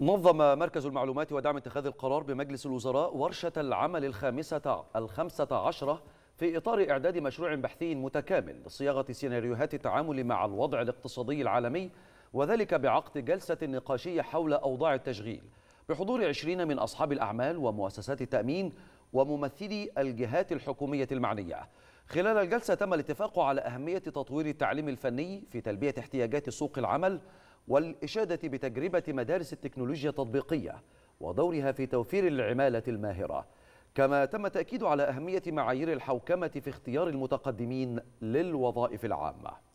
نظم مركز المعلومات ودعم اتخاذ القرار بمجلس الوزراء ورشة العمل الخامسة الخمسة عشرة في إطار إعداد مشروع بحثي متكامل لصياغة سيناريوهات التعامل مع الوضع الاقتصادي العالمي وذلك بعقد جلسة نقاشية حول أوضاع التشغيل بحضور عشرين من أصحاب الأعمال ومؤسسات التأمين وممثلي الجهات الحكومية المعنية خلال الجلسة تم الاتفاق على أهمية تطوير التعليم الفني في تلبية احتياجات سوق العمل والإشادة بتجربة مدارس التكنولوجيا التطبيقية ودورها في توفير العمالة الماهرة كما تم تأكيد على أهمية معايير الحوكمة في اختيار المتقدمين للوظائف العامة